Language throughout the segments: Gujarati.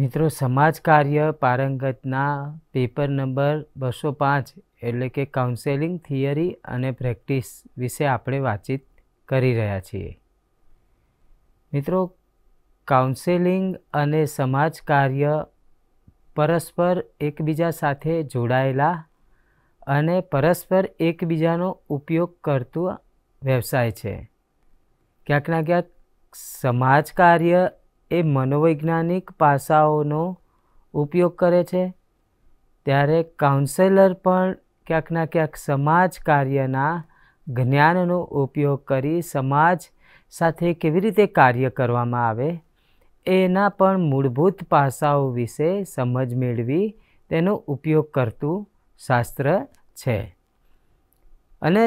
મિત્રો સમાજ કાર્ય પારંગતના પેપર નંબર બસો પાંચ એટલે કે કાઉન્સેલિંગ થિયરી અને પ્રેક્ટિસ વિશે આપણે વાતચીત કરી રહ્યા છીએ મિત્રો કાઉન્સેલિંગ અને સમાજ કાર્ય પરસ્પર એકબીજા સાથે જોડાયેલા અને પરસ્પર એકબીજાનો ઉપયોગ કરતું વ્યવસાય છે ક્યાંક ના ક્યાંક સમાજ કાર્ય એ મનોવૈજ્ઞાનિક પાસાઓનો ઉપયોગ કરે છે ત્યારે કાઉન્સેલર પણ ક્યાંકના ક્યાંક સમાજ કાર્યના જ્ઞાનનો ઉપયોગ કરી સમાજ સાથે કેવી રીતે કાર્ય કરવામાં આવે એના પણ મૂળભૂત પાસાઓ વિશે સમજ મેળવી તેનો ઉપયોગ કરતું શાસ્ત્ર છે અને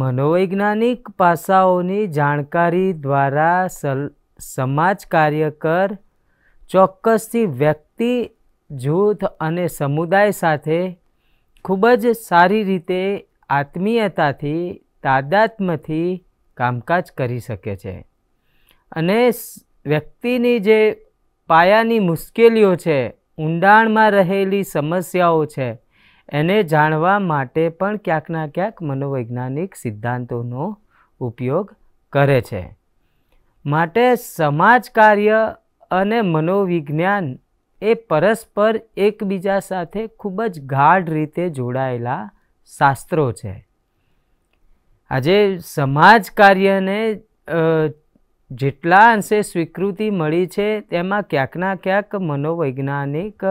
મનોવૈજ્ઞાનિક પાસાઓની જાણકારી દ્વારા સલ સમાજ કાર્યકર ચોક્કસથી વ્યક્તિ જૂથ અને સમુદાય સાથે ખૂબ જ સારી રીતે આત્મીયતાથી તાદાત્મથી કામકાજ કરી શકે છે અને વ્યક્તિની જે પાયાની મુશ્કેલીઓ છે ઊંડાણમાં રહેલી સમસ્યાઓ છે એને જાણવા માટે પણ ક્યાંકના ક્યાંક મનોવૈજ્ઞાનિક સિદ્ધાંતોનો ઉપયોગ કરે છે માટે સમાજ કાર્ય અને મનોવિજ્ઞાન એ પરસ્પર એકબીજા સાથે ખૂબ જ ગાઢ રીતે જોડાયેલા શાસ્ત્રો છે આજે સમાજ કાર્યને જેટલા અંશે સ્વીકૃતિ મળી છે તેમાં ક્યાંકના ક્યાંક મનોવૈજ્ઞાનિક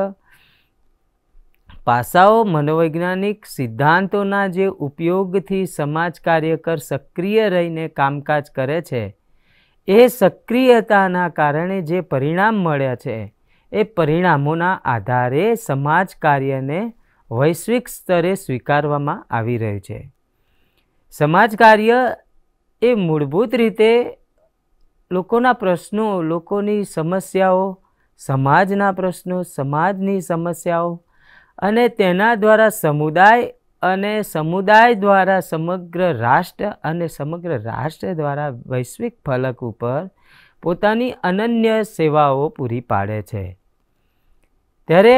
પાસાઓ મનોવૈજ્ઞાનિક સિદ્ધાંતોના જે ઉપયોગથી સમાજ કાર્યકર સક્રિય રહીને કામકાજ કરે છે એ સક્રિયતાના કારણે જે પરિણામ મળ્યા છે એ પરિણામોના આધારે સમાજ કાર્યને વૈશ્વિક સ્તરે સ્વીકારવામાં આવી રહ્યું છે સમાજ કાર્ય એ મૂળભૂત રીતે લોકોના પ્રશ્નો લોકોની સમસ્યાઓ સમાજના પ્રશ્નો સમાજની સમસ્યાઓ અને તેના દ્વારા સમુદાય અને સમુદાય દ્વારા સમગ્ર રાષ્ટ્ર અને સમગ્ર રાષ્ટ્ર દ્વારા વૈશ્વિક ફલક ઉપર પોતાની અનન્ય સેવાઓ પૂરી પાડે છે ત્યારે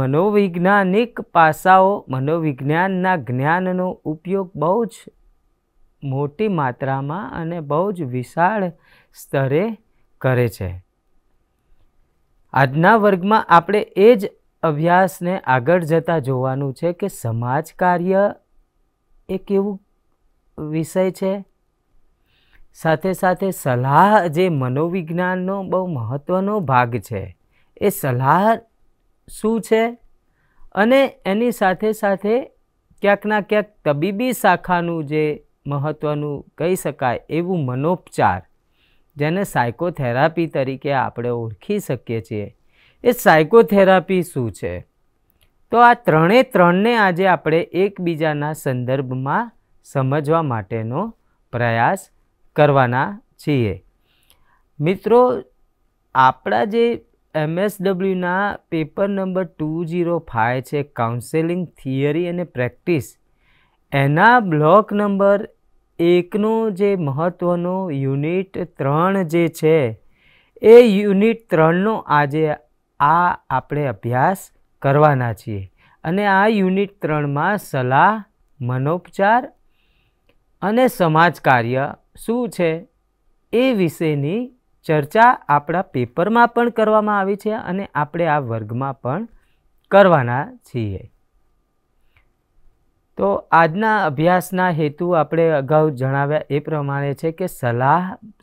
મનોવૈજ્ઞાનિક પાસાઓ મનોવિજ્ઞાનના જ્ઞાનનો ઉપયોગ બહુ જ મોટી માત્રામાં અને બહુ જ વિશાળ સ્તરે કરે છે આજના વર્ગમાં આપણે એ જ અભ્યાસને આગળ જતાં જોવાનું છે કે સમાજ કાર્ય એ કેવું વિષય છે સાથે સાથે સલાહ જે મનોવિજ્ઞાનનો બહુ મહત્ત્વનો ભાગ છે એ સલાહ શું છે અને એની સાથે સાથે ક્યાંકના ક્યાંક તબીબી શાખાનું જે મહત્ત્વનું કહી શકાય એવું મનોપચાર જેને સાયકોથેરાપી તરીકે આપણે ઓળખી શકીએ છીએ એ સાયકોથેરાપી શું છે તો આ ત્રણે ત્રણને આજે આપણે એકબીજાના સંદર્ભમાં સમજવા માટેનો પ્રયાસ કરવાના છીએ મિત્રો આપણા જે એમએસડબલ્યુના paper number two zero five છે કાઉન્સેલિંગ થિયરી અને પ્રેક્ટિસ એના બ્લોક નંબર એકનો જે મહત્ત્વનો યુનિટ ત્રણ જે છે એ યુનિટ ત્રણનો આજે આ આપણે અભ્યાસ કરવાના છીએ અને આ યુનિટ ત્રણમાં સલાહ મનોપચાર અને સમાજ કાર્ય શું છે એ વિશેની ચર્ચા આપણા પેપરમાં પણ કરવામાં આવી છે અને આપણે આ વર્ગમાં પણ કરવાના છીએ તો આજના અભ્યાસના હેતુ આપણે અગાઉ જણાવ્યા એ પ્રમાણે છે કે સલાહ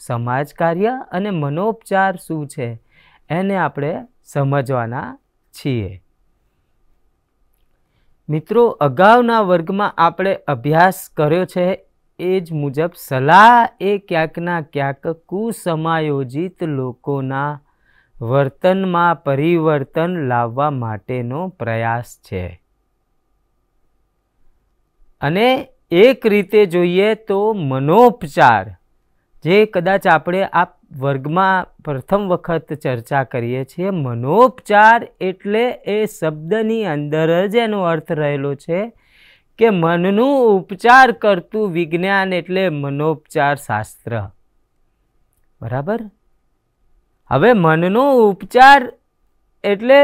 સમાજ કાર્ય અને મનોપચાર શું છે એને આપણે સમજવાના છીએ મિત્રો અગાઉના વર્ગમાં આપણે અભ્યાસ કર્યો છે એ જ મુજબ સલાહ એ ક્યાંકના ક્યાંક કુસમાયોજિત લોકોના વર્તનમાં પરિવર્તન લાવવા માટેનો પ્રયાસ છે અને એક રીતે જોઈએ તો મનોપચાર જે કદાચ આપણે આ વર્ગમાં પ્રથમ વખત ચર્ચા કરીએ છીએ મનોપચાર એટલે એ શબ્દની અંદર જ એનો અર્થ રહેલો છે કે મનનું ઉપચાર કરતું વિજ્ઞાન એટલે મનોપચાર શાસ્ત્ર બરાબર હવે મનનો ઉપચાર એટલે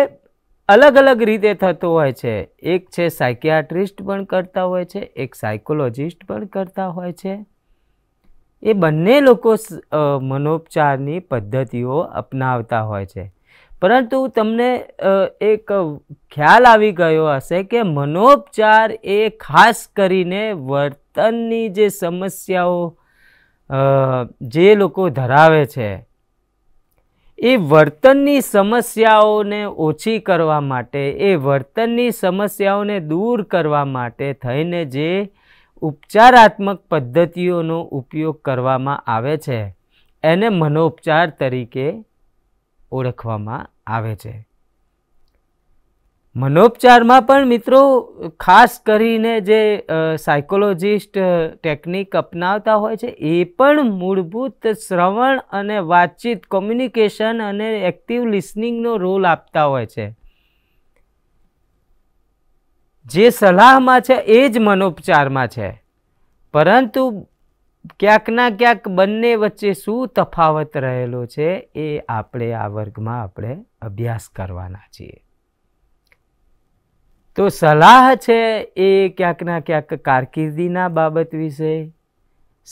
અલગ અલગ રીતે થતો હોય છે એક છે સાયકિયાટ્રિસ્ટ પણ કરતા હોય છે એક સાયકોલોજિસ્ટ પણ કરતા હોય છે એ બંને લોકો મનોપચારની પદ્ધતિઓ અપનાવતા હોય છે પરંતુ તમને એક ખ્યાલ આવી ગયો હશે કે મનોપચાર એ ખાસ કરીને વર્તનની જે સમસ્યાઓ જે લોકો ધરાવે છે એ વર્તનની સમસ્યાઓને ઓછી કરવા માટે એ વર્તનની સમસ્યાઓને દૂર કરવા માટે થઈને જે ઉપચારાત્મક પદ્ધતિઓનો ઉપયોગ કરવામાં આવે છે એને મનોપચાર તરીકે ઓળખવામાં આવે છે મનોપચારમાં પણ મિત્રો ખાસ કરીને જે સાયકોલોજિસ્ટ ટેકનિક અપનાવતા હોય છે એ પણ મૂળભૂત શ્રવણ અને વાતચીત કોમ્યુનિકેશન અને એક્ટિવ લિસનિંગનો રોલ આપતા હોય છે જે સલાહમાં છે એ જ મનોપચારમાં છે પરંતુ ક્યાંકના ક્યાંક બંને વચ્ચે શું તફાવત રહેલો છે એ આપણે આ વર્ગમાં આપણે અભ્યાસ કરવાના છીએ તો સલાહ છે એ ક્યાંકના ક્યાંક કારકિર્દીના બાબત વિશે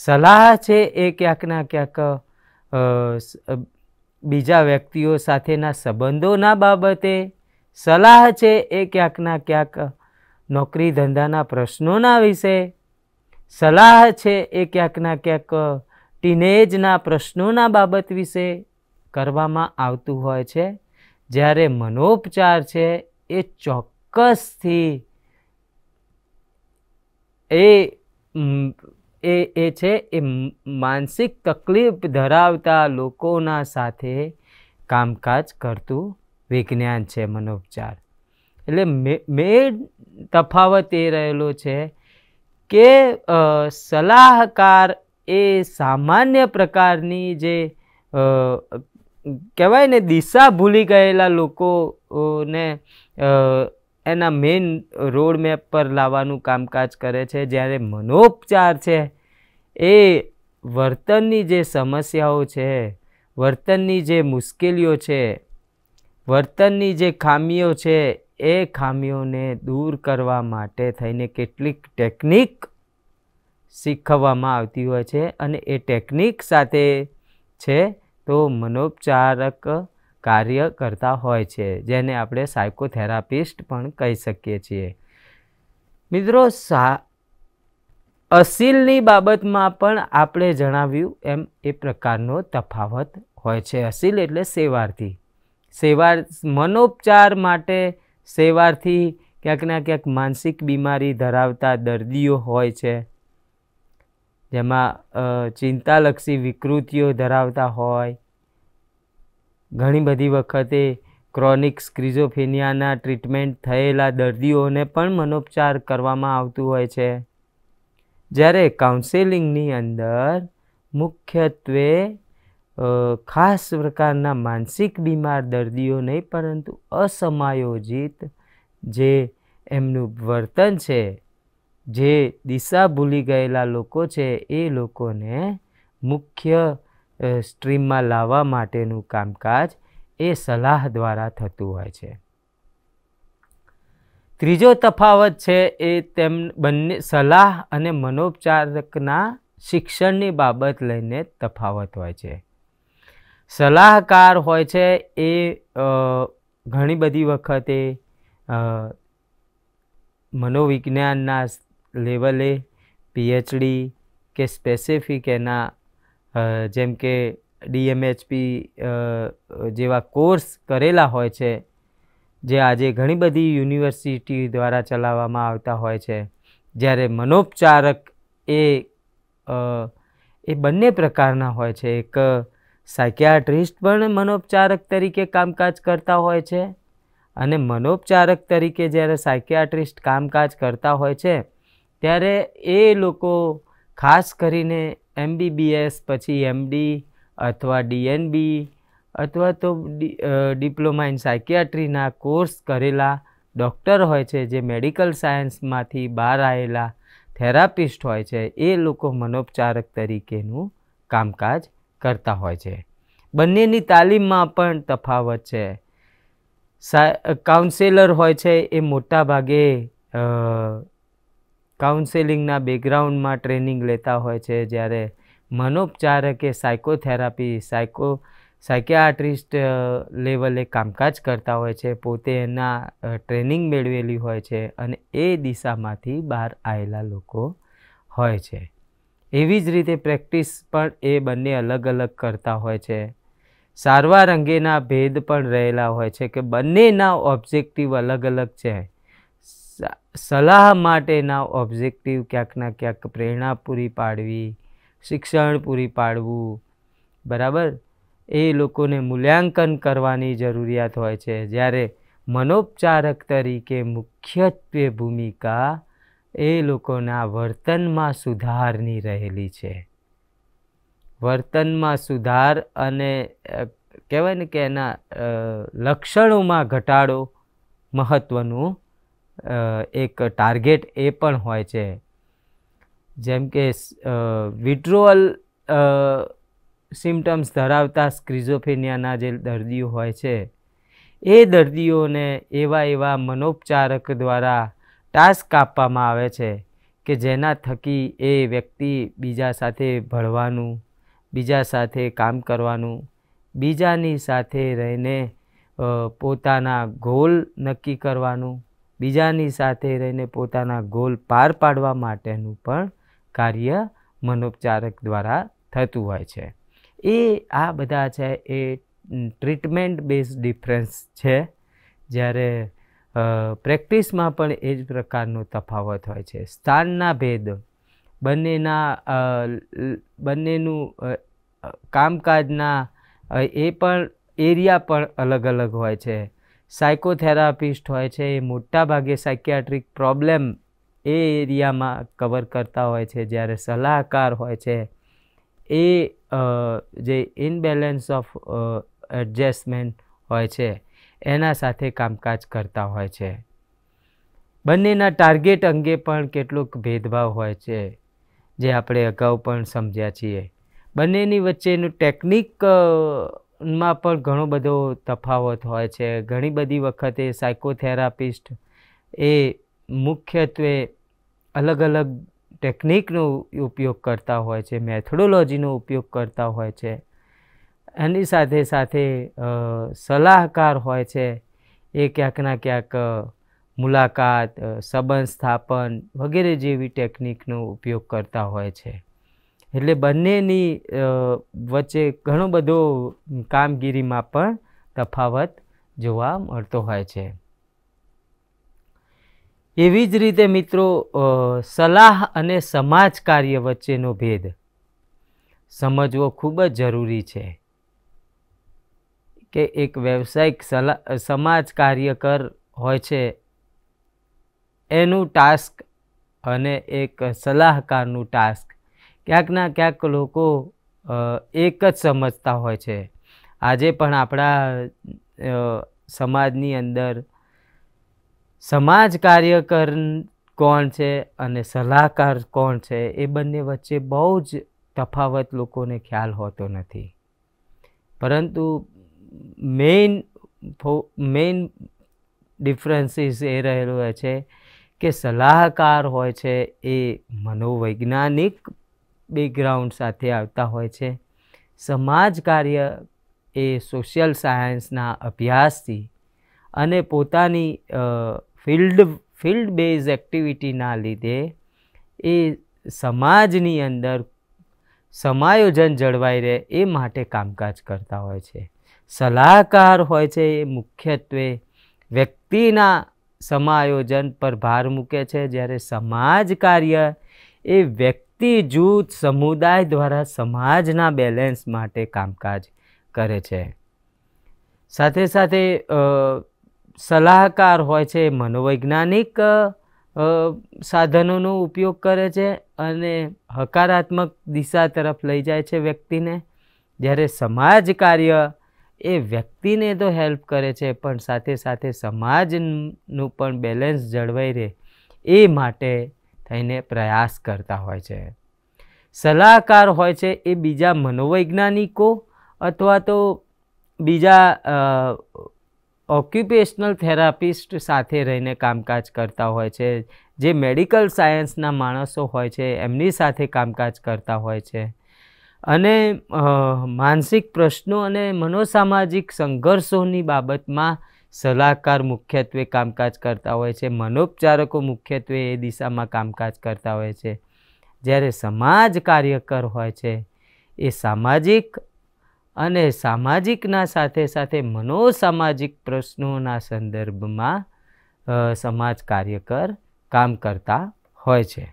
સલાહ છે એ ક્યાંકના ક્યાંક બીજા વ્યક્તિઓ સાથેના સંબંધોના બાબતે સલાહ છે એ ક્યાંકના ક્યાંક નોકરી ધંધાના પ્રશ્નોના વિશે સલાહ છે એ ક્યાંકના ક્યાંક ટીનેજના પ્રશ્નોના બાબત વિશે કરવામાં આવતું હોય છે જ્યારે મનોપચાર છે એ ચોક્કસથી એ એ એ છે એ માનસિક તકલીફ ધરાવતા લોકોના સાથે કામકાજ કરતું વિજ્ઞાન છે મનોપચાર એટલે મેન તફાવત એ રહેલો છે કે સલાહકાર એ સામાન્ય પ્રકારની જે કહેવાય ને દિશા ભૂલી ગયેલા લોકોને એના મેઇન રોડ મેપ પર લાવવાનું કામકાજ કરે છે જ્યારે મનોપચાર છે એ વર્તનની જે સમસ્યાઓ છે વર્તનની જે મુશ્કેલીઓ છે વર્તનની જે ખામીઓ છે એ ખામીઓને દૂર કરવા માટે થઈને કેટલીક ટેકનિક શીખવવામાં આવતી હોય છે અને એ ટેકનિક સાથે છે તો મનોપચારક કાર્ય કરતા હોય છે જેને આપણે સાયકોથેરાપિસ્ટ પણ કહી શકીએ છીએ મિત્રો સા અસીલની બાબતમાં પણ આપણે જણાવ્યું એમ એ પ્રકારનો તફાવત હોય છે અસીલ એટલે સેવાર્થી સેવા મનોપચાર માટે સેવાર્થી ક્યાંકના ક્યાંક માનસિક બીમારી ધરાવતા દર્દીઓ હોય છે જેમાં ચિંતાલક્ષી વિકૃતિઓ ધરાવતા હોય ઘણી બધી વખતે ક્રોનિક સ્ક્રિઝોફેનિયાના ટ્રીટમેન્ટ થયેલા દર્દીઓને પણ મનોપચાર કરવામાં આવતું હોય છે જ્યારે કાઉન્સેલિંગની અંદર મુખ્યત્વે ખાસ પ્રકારના માનસિક બીમાર દર્દીઓ નહીં પરંતુ અસમાયોજિત જે એમનું વર્તન છે જે દિશા ભૂલી ગયેલા લોકો છે એ લોકોને મુખ્ય સ્ટ્રીમમાં લાવવા માટેનું કામકાજ એ સલાહ દ્વારા થતું હોય છે ત્રીજો તફાવત છે એ તેમ બંને સલાહ અને મનોપચારકના શિક્ષણની બાબત લઈને તફાવત હોય છે સલાહકાર હોય છે એ ઘણી બધી વખતે મનોવિજ્ઞાનના લેવલે પીએચડી કે સ્પેસિફિક એના જેમ કે ડીએમએચપી જેવા કોર્સ કરેલા હોય છે જે આજે ઘણી બધી યુનિવર્સિટી દ્વારા ચલાવવામાં આવતા હોય છે જ્યારે મનોપચારક એ એ બંને પ્રકારના હોય છે એક સાયકિયાટ્રિસ્ટ પણ મનોપચારક તરીકે કામકાજ કરતા હોય છે અને મનોપચારક તરીકે જ્યારે સાયકિયાટ્રિસ્ટ કામકાજ કરતા હોય છે ત્યારે એ લોકો ખાસ કરીને એમબીબીએસ પછી એમડી અથવા ડીએનબી અથવા તો ડિપ્લોમા ઇન સાયકિયાટ્રીના કોર્સ કરેલા ડૉક્ટર હોય છે જે મેડિકલ સાયન્સમાંથી બહાર આવેલા થેરાપિસ્ટ હોય છે એ લોકો મનોપચારક તરીકેનું કામકાજ કરતા હોય છે બંનેની તાલીમમાં પણ તફાવત છે કાઉન્સેલર હોય છે એ મોટાભાગે કાઉન્સેલિંગના બેકગ્રાઉન્ડમાં ટ્રેનિંગ લેતા હોય છે જ્યારે મનોપચારકે સાયકોથેરાપી સાયકો સાયકિયાટ્રિસ્ટ લેવલે કામકાજ કરતા હોય છે પોતે એના ટ્રેનિંગ મેળવેલી હોય છે અને એ દિશામાંથી બહાર આવેલા લોકો હોય છે એવી જ રીતે પ્રેક્ટિસ પણ એ બંને અલગ અલગ કરતા હોય છે સારવાર અંગેના ભેદ પણ રહેલા હોય છે કે બંનેના ઓબ્જેક્ટિવ અલગ અલગ છે સલાહ માટેના ઓબ્જેક્ટિવ ક્યાંકના ક્યાંક પ્રેરણા પૂરી પાડવી શિક્ષણ પૂરી પાડવું બરાબર એ લોકોને મૂલ્યાંકન કરવાની જરૂરિયાત હોય છે જ્યારે મનોપચારક તરીકે મુખ્યત્વે ભૂમિકા એ લોકોના વર્તનમાં સુધારની રહેલી છે વર્તનમાં સુધાર અને કહેવાય ને કે એના લક્ષણોમાં ઘટાડો મહત્ત્વનું એક ટાર્ગેટ એ પણ હોય છે જેમ કે વિડ્રોઅલ સિમ્ટમ્સ ધરાવતા સ્ક્રિઝોફેનિયાના જે દર્દીઓ હોય છે એ દર્દીઓને એવા એવા મનોપચારક દ્વારા ટાસ્ક આપવામાં આવે છે કે જેના થકી એ વ્યક્તિ બીજા સાથે ભળવાનું બીજા સાથે કામ કરવાનું બીજાની સાથે રહીને પોતાના ગોલ નક્કી કરવાનું બીજાની સાથે રહીને પોતાના ગોલ પાર પાડવા માટેનું પણ કાર્ય મનોપચારક દ્વારા થતું હોય છે એ આ બધા છે એ ટ્રીટમેન્ટ બેઝ ડિફરન્સ છે જ્યારે પ્રેક્ટિસમાં પણ એ જ પ્રકારનો તફાવત હોય છે સ્થાનના ભેદ બંનેના બંનેનું કામકાજના એ પણ એરિયા પણ અલગ અલગ હોય છે સાયકોથેરાપિસ્ટ હોય છે એ મોટાભાગે સાયકિયાટ્રિક પ્રોબ્લેમ એ એરિયામાં કવર કરતા હોય છે જ્યારે સલાહકાર હોય છે એ જે ઇનબેલેન્સ ઓફ એડજસ્ટમેન્ટ હોય છે એના સાથે કામકાજ કરતા હોય છે બંનેના ટાર્ગેટ અંગે પણ કેટલોક ભેદભાવ હોય છે જે આપણે અગાઉ પણ સમજ્યા છીએ બંનેની વચ્ચેનું ટેકનિકમાં પણ ઘણો બધો તફાવત હોય છે ઘણી બધી વખતે સાયકોથેરાપિસ્ટ એ મુખ્યત્વે અલગ અલગ ટેકનિકનો ઉપયોગ કરતા હોય છે મેથોડોલોજીનો ઉપયોગ કરતા હોય છે એની સાથે સાથે સલાહકાર હોય છે એ ક્યાંકના ક્યાંક મુલાકાત સંબંધ સ્થાપન વગેરે જેવી ટેકનિકનો ઉપયોગ કરતા હોય છે એટલે બંનેની વચ્ચે ઘણો બધો કામગીરીમાં પણ તફાવત જોવા મળતો હોય છે એવી જ રીતે મિત્રો સલાહ અને સમાજ કાર્ય વચ્ચેનો ભેદ સમજવો ખૂબ જ જરૂરી છે કે એક વ્યવસાયિક સલા સમાજ કાર્યકર હોય છે એનું ટાસ્ક અને એક સલાહકારનું ટાસ્ક ક્યાંકના ક્યાંક લોકો એક જ સમજતા હોય છે આજે પણ આપણા સમાજની અંદર સમાજ કાર્યકર કોણ છે અને સલાહકાર કોણ છે એ બંને વચ્ચે બહુ જ તફાવત લોકોને ખ્યાલ હોતો નથી પરંતુ મેઇન મેઇન ડિફરન્સીસ એ રહેલું હોય છે કે સલાહકાર હોય છે એ મનોવૈજ્ઞાનિક બેકગ્રાઉન્ડ સાથે આવતા હોય છે સમાજ કાર્ય એ સોશિયલ સાયન્સના અભ્યાસથી અને પોતાની ફિલ્ડ ફિલ્ડ બેઝ એક્ટિવિટીના લીધે એ સમાજની અંદર સમાયોજન જળવાઈ રહે એ માટે કામકાજ કરતા હોય છે સલાહકાર હોય છે એ મુખ્યત્વે વ્યક્તિના સમાયોજન પર ભાર મૂકે છે જ્યારે સમાજ કાર્ય એ વ્યક્તિ જૂથ સમુદાય દ્વારા સમાજના બેલેન્સ માટે કામકાજ કરે છે સાથે સાથે સલાહકાર હોય છે મનોવૈજ્ઞાનિક સાધનોનો ઉપયોગ કરે છે અને હકારાત્મક દિશા તરફ લઈ જાય છે વ્યક્તિને જ્યારે સમાજ કાર્ય એ વ્યક્તિને તો હેલ્પ કરે છે પણ સાથે સાથે સમાજનું પણ બેલેન્સ જળવાઈ રહે એ માટે થઈને પ્રયાસ કરતા હોય છે સલાહકાર હોય છે એ બીજા મનોવૈજ્ઞાનિકો અથવા તો બીજા ઓક્યુપેશનલ થેરાપિસ્ટ સાથે રહીને કામકાજ કરતા હોય છે જે મેડિકલ સાયન્સના માણસો હોય છે એમની સાથે કામકાજ કરતા હોય છે અને માનસિક પ્રશ્નો અને મનોસામાજિક સંઘર્ષોની બાબતમાં સલાહકાર મુખ્યત્વે કામકાજ કરતા હોય છે મનોપચારકો મુખ્યત્વે એ દિશામાં કામકાજ કરતા હોય છે જ્યારે સમાજ કાર્યકર હોય છે એ સામાજિક અને સામાજિકના સાથે સાથે મનોસામાજિક પ્રશ્નોના સંદર્ભમાં સમાજ કાર્યકર કામ કરતા હોય છે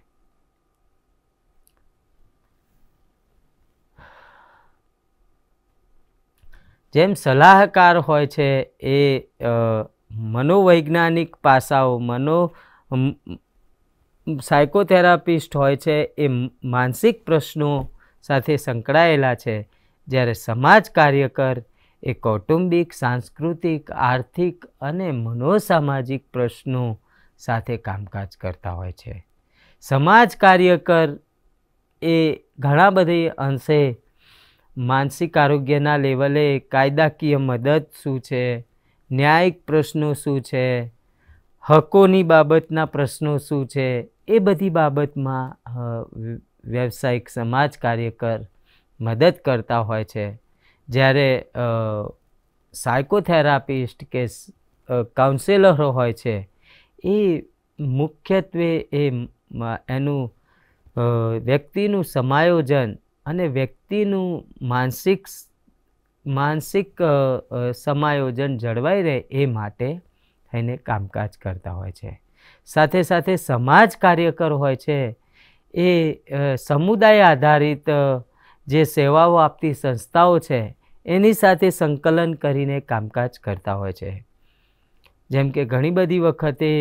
જેમ સલાહકાર હોય છે એ મનોવૈજ્ઞાનિક પાસાઓ મનો સાયકોથેરાપિસ્ટ હોય છે એ માનસિક પ્રશ્નો સાથે સંકળાયેલા છે જ્યારે સમાજ કાર્યકર એ કૌટુંબિક સાંસ્કૃતિક આર્થિક અને મનોસામાજિક પ્રશ્નો સાથે કામકાજ કરતા હોય છે સમાજ કાર્યકર એ ઘણા બધે અંશે માનસિક આરોગ્યના લેવલે કાયદાકીય મદદ શું છે ન્યાયિક પ્રશ્નો શું છે હકોની બાબતના પ્રશ્નો શું છે એ બધી બાબતમાં વ્યવસાયિક સમાજ કાર્યકર મદદ કરતા હોય છે જ્યારે સાયકોથેરાપિસ્ટ કે કાઉન્સેલરો હોય છે એ મુખ્યત્વે એ એનું વ્યક્તિનું સમાયોજન અને વ્યક્તિનું માનસિક માનસિક સમાયોજન જળવાઈ રહે એ માટે થઈને કામકાજ કરતા હોય છે સાથે સાથે સમાજ કાર્યકર હોય છે એ સમુદાય આધારિત જે સેવાઓ આપતી સંસ્થાઓ છે એની સાથે સંકલન કરીને કામકાજ કરતા હોય છે જેમ કે ઘણી બધી વખતે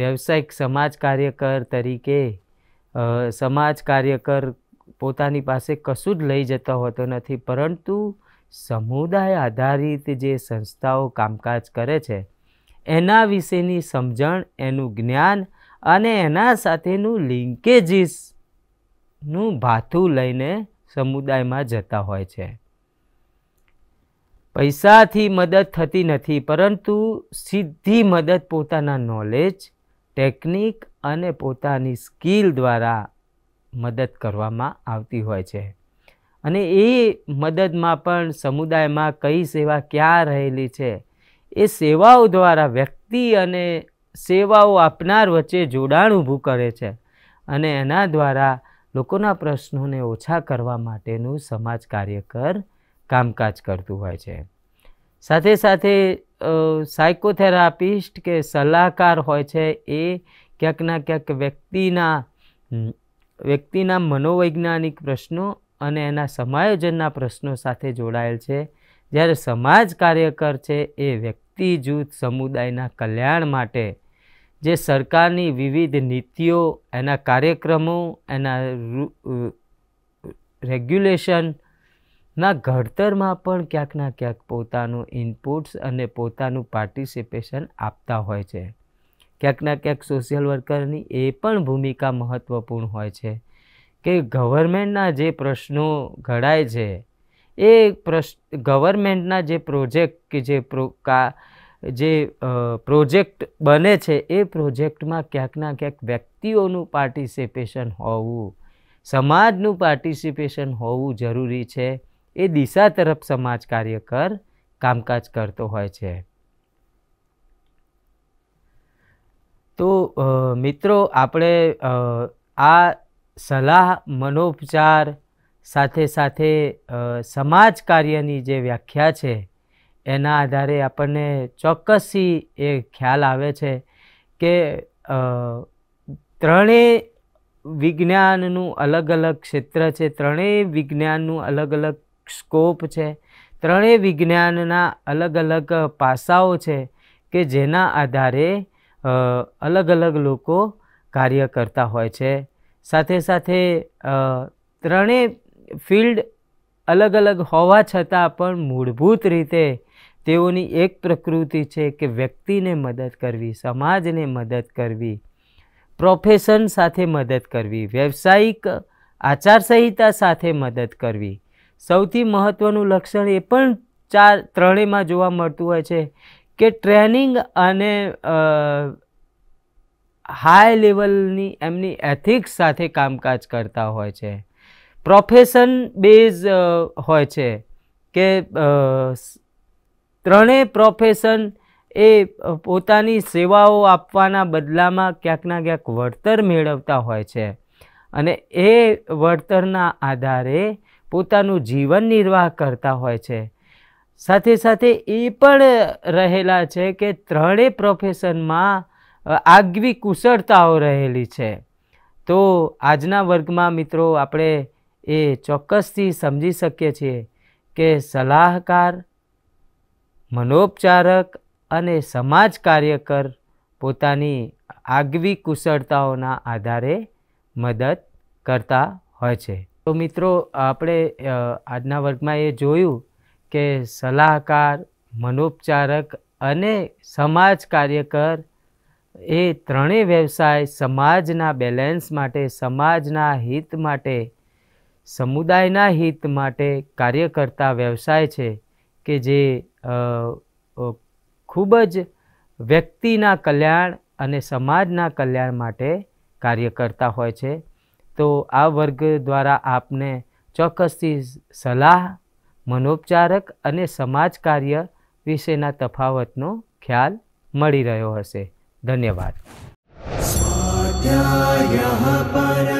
વ્યવસાયિક સમાજ કાર્યકર તરીકે સમાજ કાર્યકર પોતાની પાસે કશું જ લઈ જતો હોતો નથી પરંતુ સમુદાય આધારિત જે સંસ્થાઓ કામકાજ કરે છે એના વિશેની સમજણ એનું જ્ઞાન અને એના સાથેનું લિંકેજીસનું ભાથું લઈને સમુદાયમાં જતા હોય છે પૈસાથી મદદ થતી નથી પરંતુ સીધી મદદ પોતાના નોલેજ ટેકનિક અને પોતાની સ્કિલ દ્વારા મદદ કરવામાં આવતી હોય છે અને એ મદદમાં પણ સમુદાયમાં કઈ સેવા ક્યાં રહેલી છે એ સેવાઓ દ્વારા વ્યક્તિ અને સેવાઓ આપનાર વચ્ચે જોડાણ ઊભું કરે છે અને એના દ્વારા લોકોના પ્રશ્નોને ઓછા કરવા માટેનું સમાજ કાર્યકર કામકાજ કરતું હોય છે સાથે સાથે સાયકોથેરાપિસ્ટ કે સલાહકાર હોય છે એ ક્યાંક ના ક્યાંક વ્યક્તિના વ્યક્તિના મનોવૈજ્ઞાનિક પ્રશ્નો અને એના સમાયોજનના પ્રશ્નો સાથે જોડાયેલ છે જ્યારે સમાજ કાર્યકર છે એ વ્યક્તિ જૂથ સમુદાયના કલ્યાણ માટે જે સરકારની વિવિધ નીતિઓ એના કાર્યક્રમો એના રેગ્યુલેશનના ઘડતરમાં પણ ક્યાંક ના ક્યાંક પોતાનું ઇનપુટ્સ અને પોતાનું પાર્ટિસિપેશન આપતા હોય છે ક્યાંકના ક્યાંક સોશિયલ વર્કરની એ પણ ભૂમિકા મહત્ત્વપૂર્ણ હોય છે કે ગવર્મેન્ટના જે પ્રશ્નો ઘડાય છે એ પ્રશ ગવર્મેન્ટના જે પ્રોજેક્ટ કે જે પ્રો કા જે પ્રોજેક્ટ બને છે એ પ્રોજેક્ટમાં ક્યાંકના ક્યાંક વ્યક્તિઓનું પાર્ટિસિપેશન હોવું સમાજનું પાર્ટિસિપેશન હોવું જરૂરી છે એ દિશા તરફ સમાજ કાર્યકર કામકાજ કરતો હોય છે તો મિત્રો આપણે આ સલાહ મનોપચાર સાથે સાથે સમાજ કાર્યની જે વ્યાખ્યા છે એના આધારે આપણને ચોક્કસી એ ખ્યાલ આવે છે કે ત્રણેય વિજ્ઞાનનું અલગ અલગ ક્ષેત્ર છે ત્રણેય વિજ્ઞાનનું અલગ અલગ સ્કોપ છે ત્રણેય વિજ્ઞાનના અલગ અલગ પાસાઓ છે કે જેના આધારે અલગ અલગ લોકો કાર્ય કરતા હોય છે સાથે સાથે ત્રણેય ફિલ્ડ અલગ અલગ હોવા છતાં પણ મૂળભૂત રીતે તેઓની એક પ્રકૃતિ છે કે વ્યક્તિને મદદ કરવી સમાજને મદદ કરવી પ્રોફેશન સાથે મદદ કરવી વ્યવસાયિક આચારસંહિતા સાથે મદદ કરવી સૌથી મહત્ત્વનું લક્ષણ એ પણ ચાર ત્રણેયમાં જોવા મળતું હોય છે કે ટ્રેનિંગ અને હાઈ લેવલની એમની એથિક્સ સાથે કામકાજ કરતા હોય છે પ્રોફેશન બેઝ હોય છે કે ત્રણેય પ્રોફેશન એ પોતાની સેવાઓ આપવાના બદલામાં ક્યાંકના ક્યાંક વળતર મેળવતા હોય છે અને એ વળતરના આધારે પોતાનું જીવન નિર્વાહ કરતા હોય છે સાથે સાથે એ પણ રહેલા છે કે ત્રણેય પ્રોફેશનમાં આગવી કુશળતાઓ રહેલી છે તો આજના વર્ગમાં મિત્રો આપણે એ ચોક્કસથી સમજી શકીએ છીએ કે સલાહકાર મનોપચારક અને સમાજ કાર્યકર પોતાની આગવી કુશળતાઓના આધારે મદદ કરતા હોય છે તો મિત્રો આપણે આજના વર્ગમાં એ જોયું કે સલાહકાર મનોપચારક અને સમાજ કાર્યકર એ ત્રણેય વ્યવસાય સમાજના બેલેન્સ માટે સમાજના હિત માટે સમુદાયના હિત માટે કાર્ય કરતા વ્યવસાય છે કે જે ખૂબ જ વ્યક્તિના કલ્યાણ અને સમાજના કલ્યાણ માટે કાર્ય કરતા હોય છે તો આ વર્ગ દ્વારા આપને ચોક્કસથી સલાહ મનોપચારક અને સમાજ કાર્ય વિશેના તફાવતનો ખ્યાલ મળી રહ્યો હશે ધન્યવાદ પર